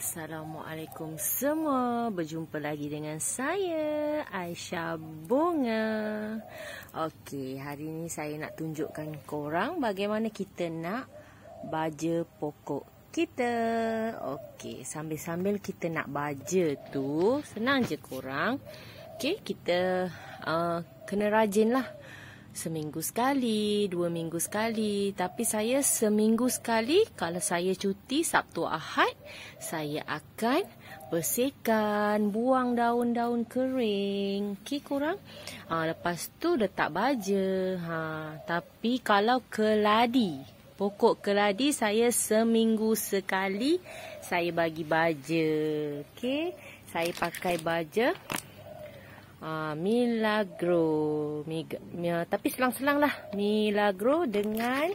Assalamualaikum semua Berjumpa lagi dengan saya Aisyah Bunga Ok, hari ni saya nak tunjukkan korang Bagaimana kita nak Baja pokok kita. Okey, sambil-sambil kita nak baja tu, senang je korang. Okey, kita uh, kena lah Seminggu sekali, dua minggu sekali. Tapi saya seminggu sekali, kalau saya cuti Sabtu Ahad, saya akan bersihkan, buang daun-daun kering. Okey, korang? Uh, lepas tu letak baja. Ha, tapi kalau keladi, pokok keladi saya seminggu sekali saya bagi baja. Okey, saya pakai baja ah, Milagro. Mega, ah, tapi selang-selang lah Milagro dengan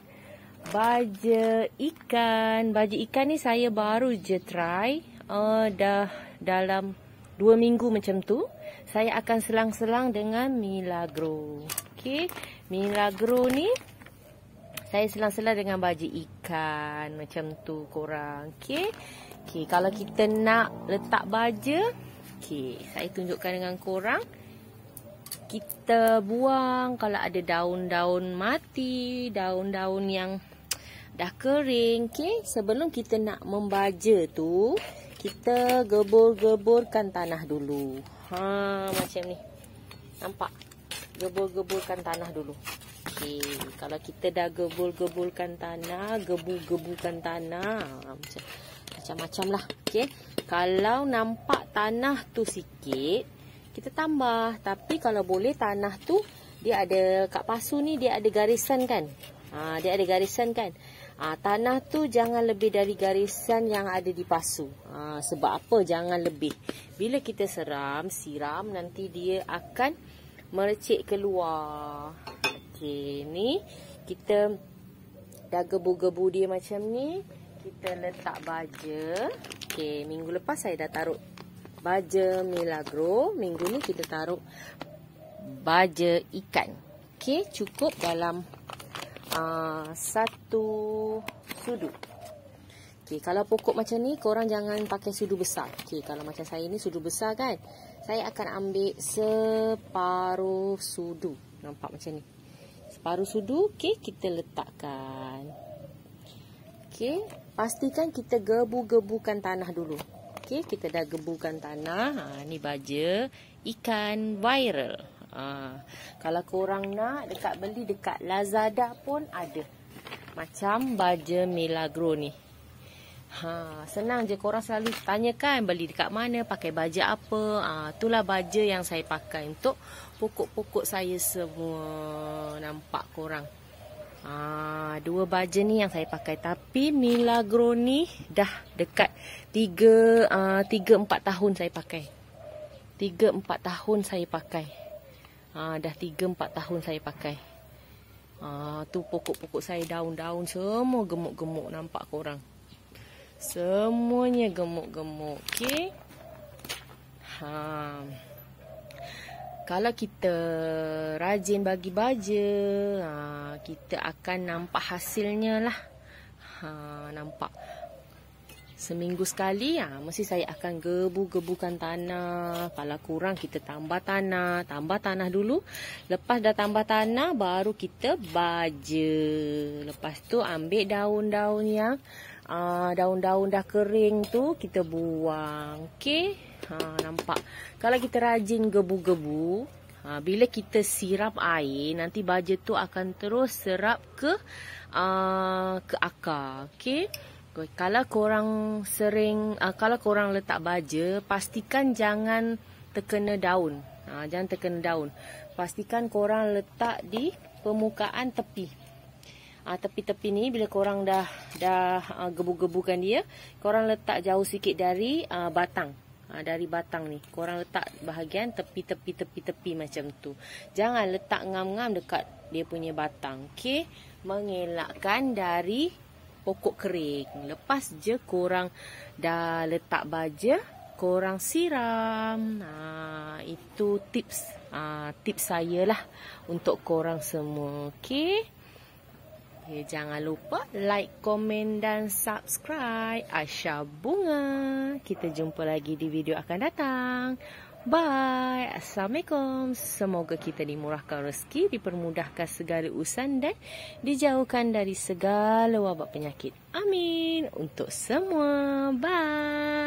baja ikan. Baja ikan ni saya baru je try. Uh, dah dalam dua minggu macam tu. Saya akan selang-selang dengan Milagro. Okey, Milagro ni saya selang-selang dengan baju ikan macam tu korang. Okey. Okey, kalau kita nak letak baju, okey, saya tunjukkan dengan korang. Kita buang kalau ada daun-daun mati, daun-daun yang dah kering, okey. Sebelum kita nak membaja tu, kita gebur-geburkan tanah dulu. Ha, macam ni. Nampak? Gebur-geburkan tanah dulu. Okey, kalau kita dah gebul-gebulkan tanah, gebu-gebukan tanah, macam-macam lah. Okey, kalau nampak tanah tu sikit, kita tambah. Tapi kalau boleh tanah tu, dia ada, kat pasu ni dia ada garisan kan? Ha, dia ada garisan kan? Ha, tanah tu jangan lebih dari garisan yang ada di pasu. Ha, sebab apa? Jangan lebih. Bila kita seram, siram, nanti dia akan... Merecik keluar Okey, ni kita dah gebu-gebu dia macam ni. Kita letak baja. Okey, minggu lepas saya dah taruh baja milagro. Minggu ni kita taruh baja ikan. Okey, cukup dalam uh, satu sudu. Okey, kalau pokok macam ni, korang jangan pakai sudu besar. Okey, kalau macam saya ni sudu besar kan. Saya akan ambil separuh sudu. Nampak macam ni separuh sudu okey kita letakkan okey pastikan kita gebu-gebukan tanah dulu okey kita dah gebukan tanah ha ni baja ikan viral ha kalau korang nak dekat beli dekat Lazada pun ada macam baja milagro ni Ha, senang je korang selalu tanyakan beli dekat mana, pakai baja apa. ha, itulah baja yang saya pakai untuk pokok-pokok saya semua nampak korang. ha, dua baja ni yang saya pakai tapi Milagro ni dah dekat 3 ah uh, 4 tahun saya pakai. 3 4 tahun saya pakai. ha, dah 3 4 tahun saya pakai. ha, tu pokok-pokok saya daun-daun semua gemuk-gemuk nampak korang. Semuanya gemuk-gemuk okay? ha. Kalau kita rajin bagi baja ha, Kita akan nampak hasilnya lah ha, Nampak Seminggu sekali ha, Mesti saya akan gebu-gebukan tanah Kalau kurang kita tambah tanah Tambah tanah dulu Lepas dah tambah tanah Baru kita baja Lepas tu ambil daun-daun yang Ah, daun-daun dah kering tu kita buang. okay? Ha nampak. Kalau kita rajin gebu-gebu, ha bila kita siram air, nanti baja tu akan terus serap ke uh, ke akar. Okey. Kalau korang sering uh, kalau korang letak baja, pastikan jangan terkena daun. Ha, jangan terkena daun. Pastikan korang letak di permukaan tepi. Ah, tepi-tepi ni bila korang dah dah ah, gebu-gebukan dia, korang letak jauh sikit dari ah, batang. Ha, dari batang ni korang letak bahagian tepi-tepi tepi-tepi macam tu. Jangan letak ngam-ngam dekat dia punya batang. okay? mengelakkan dari pokok kering. Lepas je korang dah letak baja, korang siram. Ha, itu tips ha, tips saya lah untuk korang semua. okay? Okay, jangan lupa like, komen dan subscribe. Asya Bunga. Kita jumpa lagi di video akan datang. Bye. Assalamualaikum. Semoga kita dimurahkan rezeki, dipermudahkan segala usan dan dijauhkan dari segala wabak penyakit. Amin. Untuk semua. Bye.